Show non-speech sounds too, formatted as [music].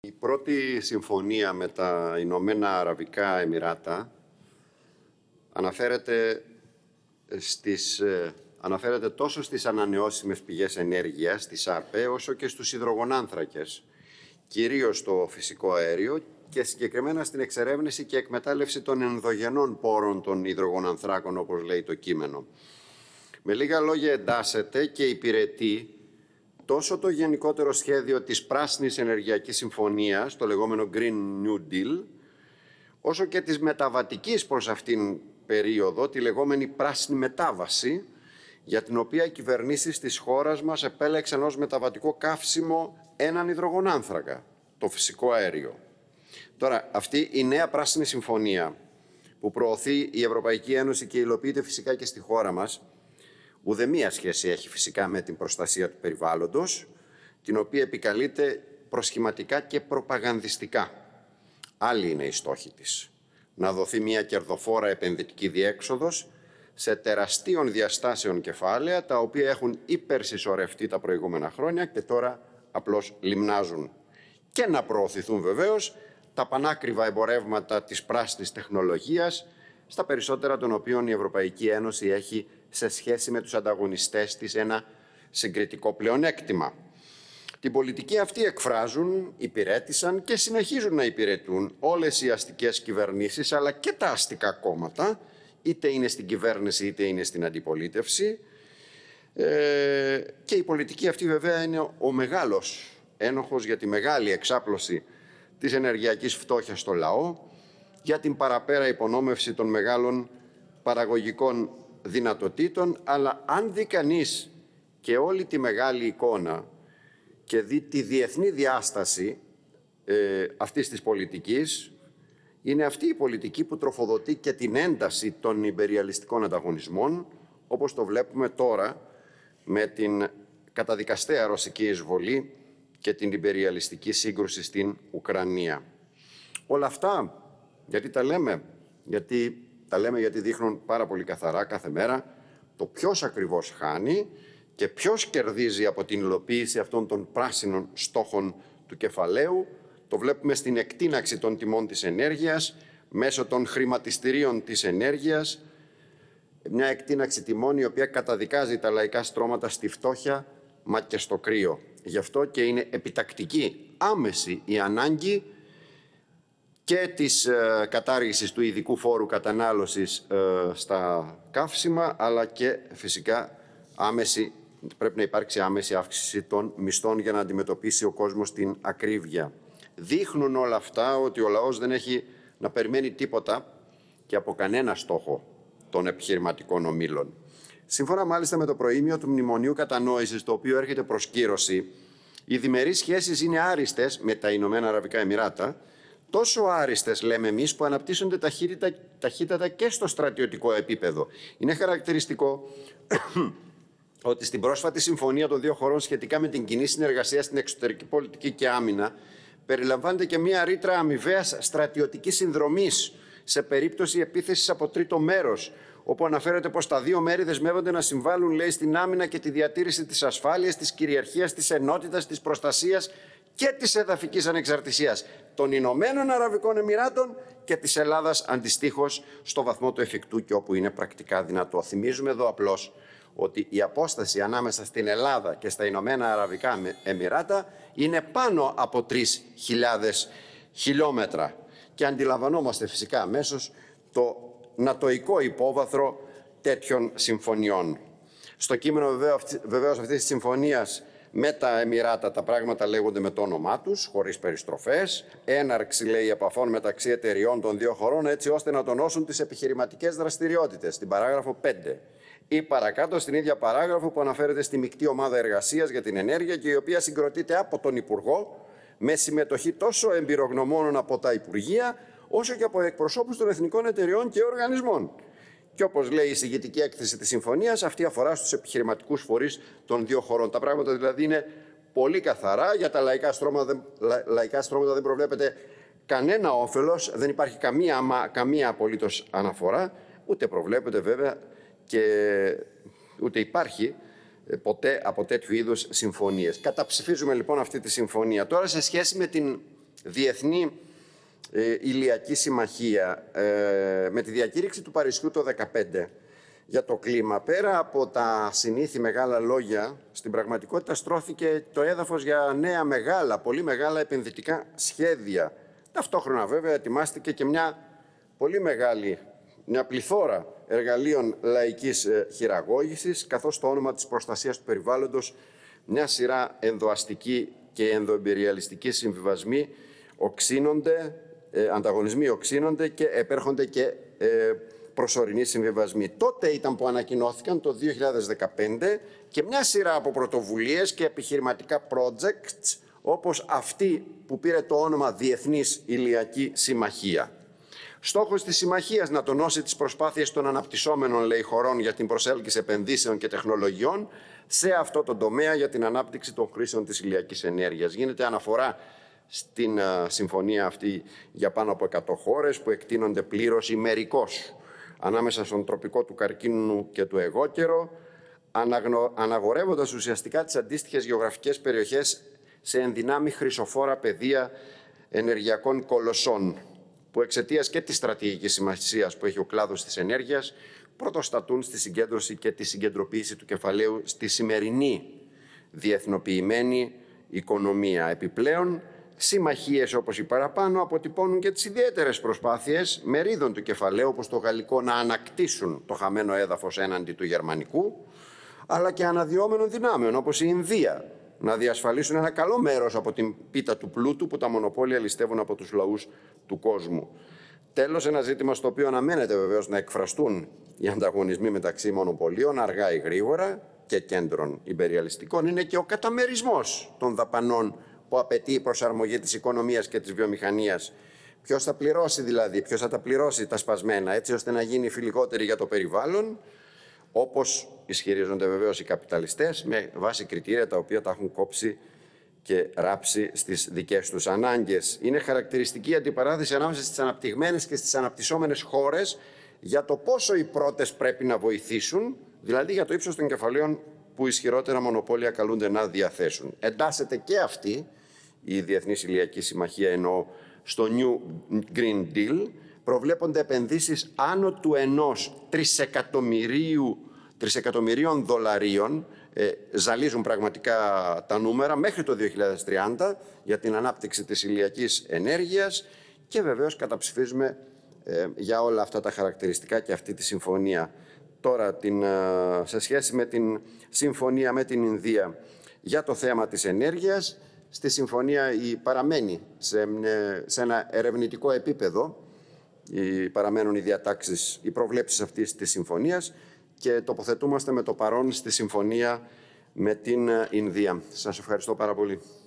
Η πρώτη συμφωνία με τα Ηνωμένα Αραβικά Εμμυράτα αναφέρεται, στις, ε, αναφέρεται τόσο στις ανανεώσιμες πηγές ενέργειας, στις ΑΠΕ όσο και στους υδρογονάνθρακες, κυρίως το φυσικό αέριο και συγκεκριμένα στην εξερεύνηση και εκμετάλλευση των ενδογενών πόρων των υδρογονανθράκων, όπως λέει το κείμενο. Με λίγα λόγια εντάσσεται και υπηρετεί τόσο το γενικότερο σχέδιο της Πράσινης Ενεργειακής Συμφωνίας, το λεγόμενο Green New Deal, όσο και της μεταβατικής προς αυτήν περίοδο, τη λεγόμενη Πράσινη Μετάβαση, για την οποία οι κυβερνήσεις της χώρας μας επέλεξαν ως μεταβατικό καύσιμο έναν υδρογονάνθρακα, το φυσικό αέριο. Τώρα, αυτή η νέα Πράσινη Συμφωνία που προωθεί η Ευρωπαϊκή Ένωση και υλοποιείται φυσικά και στη χώρα μας, μία σχέση έχει φυσικά με την προστασία του περιβάλλοντος, την οποία επικαλείται προσχηματικά και προπαγανδιστικά. Άλλη είναι η στόχη της. Να δοθεί μια κερδοφόρα επενδυτική διέξοδος σε τεραστίων διαστάσεων κεφάλαια, τα οποία έχουν υπερσυσσωρευτεί τα προηγούμενα χρόνια και τώρα απλώς λιμνάζουν. Και να προωθηθούν βεβαίως τα πανάκριβα εμπορεύματα της πράσινης τεχνολογίας, στα περισσότερα των οποίων η Ευρωπαϊκή Ένωση έχει σε σχέση με τους ανταγωνιστές της ένα συγκριτικό πλεονέκτημα. Την πολιτική αυτή εκφράζουν, υπηρέτησαν και συνεχίζουν να υπηρετούν όλες οι αστικές κυβερνήσεις αλλά και τα αστικά κόμματα, είτε είναι στην κυβέρνηση είτε είναι στην αντιπολίτευση. Ε, και η πολιτική αυτή βέβαια είναι ο μεγάλος ένοχος για τη μεγάλη εξάπλωση της ενεργειακής φτώχειας στο λαό, για την παραπέρα υπονόμευση των μεγάλων παραγωγικών δυνατοτήτων, αλλά αν δει κανείς και όλη τη μεγάλη εικόνα και δει τη διεθνή διάσταση ε, αυτής της πολιτικής, είναι αυτή η πολιτική που τροφοδοτεί και την ένταση των υπεριαλιστικών ανταγωνισμών, όπως το βλέπουμε τώρα με την καταδικαστέα ρωσική εισβολή και την υπεριαλιστική σύγκρουση στην Ουκρανία. Όλα αυτά, γιατί τα λέμε, γιατί τα λέμε γιατί δείχνουν πάρα πολύ καθαρά κάθε μέρα το ποιος ακριβώς χάνει και ποιος κερδίζει από την υλοποίηση αυτών των πράσινων στόχων του κεφαλαίου. Το βλέπουμε στην εκτείναξη των τιμών της ενέργειας, μέσω των χρηματιστηρίων της ενέργειας, μια εκτείναξη τιμών η οποία καταδικάζει τα λαϊκά στρώματα στη φτώχεια μα και στο κρύο. Γι' αυτό και είναι επιτακτική άμεση η ανάγκη και της ε, κατάργησης του ειδικού φόρου κατανάλωσης ε, στα καύσιμα, αλλά και φυσικά άμεση, πρέπει να υπάρξει άμεση αύξηση των μισθών για να αντιμετωπίσει ο κόσμος την ακρίβεια. Δείχνουν όλα αυτά ότι ο λαός δεν έχει να περιμένει τίποτα και από κανένα στόχο των επιχειρηματικών ομήλων. Σύμφωνα μάλιστα με το προήμιο του Μνημονίου Κατανόησης, το οποίο έρχεται προς κύρωση, οι διμερείς σχέσεις είναι άριστες με τα Ηνωμένα Αραβικά Εμμυράτα, τόσο άριστέ λέμε εμείς που αναπτύσσονται ταχύτητα, ταχύτατα και στο στρατιωτικό επίπεδο. Είναι χαρακτηριστικό [coughs] ότι στην πρόσφατη συμφωνία των δύο χωρών σχετικά με την κοινή συνεργασία στην εξωτερική πολιτική και άμυνα, περιλαμβάνεται και μία ρήτρα αμοιβαίας στρατιωτικής συνδρομής σε περίπτωση επίθεσης από τρίτο μέρος, όπου αναφέρεται πως τα δύο μέρη δεσμεύονται να συμβάλλουν, λέει, στην άμυνα και τη διατήρηση της ασφάλειας, της κυριαρχίας, της ενότητας, της προστασίας και της εδαφικής ανεξαρτησίας των Ηνωμένων Αραβικών Εμμυράτων και της Ελλάδας αντιστοίχως στο βαθμό του εφικτού και όπου είναι πρακτικά δυνατό. Θυμίζουμε εδώ απλώς ότι η απόσταση ανάμεσα στην Ελλάδα και στα Ηνωμένα Αραβικά Εμμυράτα είναι πάνω από 3.000 χιλιόμετρα. Και αντιλαμβανόμαστε φυσικά αμέσως το νατοϊκό υπόβαθρο τέτοιων συμφωνιών. Στο κείμενο βεβαίως αυτής της συμφωνίας με τα Εμμυράτα τα πράγματα λέγονται με το όνομά τους, χωρίς περιστροφές. Έναρξη, λέει, επαφών μεταξύ εταιριών των δύο χωρών, έτσι ώστε να τονώσουν τις επιχειρηματικές δραστηριότητες, στην παράγραφο 5. Ή παρακάτω στην ίδια παράγραφο που αναφέρεται στη μεικτή ομάδα εργασίας για την ενέργεια και η οποία συγκροτείται από τον Υπουργό με συμμετοχή τόσο εμπειρογνωμόνων από τα Υπουργεία, όσο και από εκπροσώπους των εθνικών εταιριών και οργανισμών. Και όπως λέει η συγκεκριτική έκθεση της συμφωνίας, αυτή αφορά στους επιχειρηματικούς φορείς των δύο χωρών. Τα πράγματα δηλαδή είναι πολύ καθαρά. Για τα λαϊκά στρώματα, λα, λαϊκά στρώματα δεν προβλέπεται κανένα όφελος, δεν υπάρχει καμία, καμία απολύτως αναφορά. Ούτε προβλέπεται βέβαια και ούτε υπάρχει ε, ποτέ από τέτοιου είδους συμφωνίες. Καταψηφίζουμε λοιπόν αυτή τη συμφωνία. Τώρα σε σχέση με την διεθνή ε, ηλιακή συμμαχία ε, με τη διακήρυξη του Παρισιού το 2015 για το κλίμα. Πέρα από τα συνήθη μεγάλα λόγια, στην πραγματικότητα στρώθηκε το έδαφος για νέα μεγάλα, πολύ μεγάλα επενδυτικά σχέδια. Ταυτόχρονα βέβαια ετοιμάστηκε και μια πολύ μεγάλη, μια πληθώρα εργαλείων λαϊκής ε, χειραγώγησης, καθώς το όνομα της προστασίας του περιβάλλοντος μια σειρά ενδοαστική και ενδοεμπειριαλιστική συμβιβασμοί οξύνονται, ε, ανταγωνισμοί οξύνονται και επέρχονται και ε, προσωρινοί συμβιβασμοί. Τότε ήταν που ανακοινώθηκαν το 2015 και μια σειρά από πρωτοβουλίες και επιχειρηματικά projects όπως αυτή που πήρε το όνομα Διεθνής Ηλιακή Συμμαχία. Στόχος της συμμαχίας να τονώσει τις προσπάθειες των αναπτυσσόμενων λέει, χωρών για την προσέλκυση επενδύσεων και τεχνολογιών σε αυτό το τομέα για την ανάπτυξη των χρήσεων της ηλιακής ενέργειας. Γίνεται αναφορά στην συμφωνία αυτή για πάνω από 100 χώρες που εκτείνονται πλήρως ημερικώς ανάμεσα στον τροπικό του καρκίνου και του εγώκερο, αναγνω... ουσιαστικά τις αντίστοιχες γεωγραφικές περιοχές σε ενδυνάμει χρυσοφόρα πεδία ενεργειακών κολοσσών, που εξαιτίας και της στρατηγικής σημασίας που έχει ο κλάδος της ενέργειας, πρωτοστατούν στη συγκέντρωση και τη συγκεντρωποίηση του κεφαλαίου στη σημερινή διεθνοποιημένη οικονομία. Επιπλέον, Συμμαχίες όπως οι παραπάνω αποτυπώνουν και τις ιδιαίτερες προσπάθειες μερίδων του κεφαλαίου, όπως το γαλλικό, να ανακτήσουν το χαμένο έδαφος έναντι του γερμανικού, αλλά και αναδυόμενων δυνάμεων όπως η Ινδία, να διασφαλίσουν ένα καλό μέρος από την πίτα του πλούτου που τα μονοπόλια ληστεύουν από τους λαούς του κόσμου. Τέλος, ένα ζήτημα στο οποίο αναμένεται βεβαίως να εκφραστούν οι ανταγωνισμοί μεταξύ μονοπωλίων αργά ή γρήγορα και κέντρων υπεριαλιστικών είναι και ο καταμερισμός των δαπανών που απαιτεί η προσαρμογή της οικονομίας και της βιομηχανίας. Ποιος θα πληρώσει δηλαδή, ποιος θα τα πληρώσει τα σπασμένα, έτσι ώστε να γίνει φιλικότερη για το περιβάλλον, όπως ισχυρίζονται βεβαίως οι καπιταλιστές, με βάση κριτήρια τα οποία τα έχουν κόψει και ράψει στις δικές τους ανάγκες. Είναι χαρακτηριστική αντιπαράθεση ανάμεσα στις αναπτυγμένες και στις αναπτυσσόμενες χώρες για το πόσο οι πρώτες πρέπει να βοηθήσουν, δηλαδή για το ύψος των κεφαλαίων που ισχυρότερα μονοπόλια καλούνται να διαθέσουν. Εντάσσεται και αυτή η Διεθνής Ηλιακή Συμμαχία ενώ στο New Green Deal προβλέπονται επενδύσεις άνω του ενός τρισεκατομμυρίου, τρισεκατομμυρίων δολαρίων ε, ζαλίζουν πραγματικά τα νούμερα μέχρι το 2030 για την ανάπτυξη της ηλιακής ενέργειας και βεβαίως καταψηφίζουμε ε, για όλα αυτά τα χαρακτηριστικά και αυτή τη συμφωνία τώρα την, σε σχέση με την συμφωνία με την Ινδία για το θέμα της ενέργειας. Στη συμφωνία η παραμένει σε, ε, σε ένα ερευνητικό επίπεδο. Η, παραμένουν οι διατάξεις, οι προβλέψεις αυτής της συμφωνίας και τοποθετούμαστε με το παρόν στη συμφωνία με την ε, Ινδία. Σας ευχαριστώ πάρα πολύ.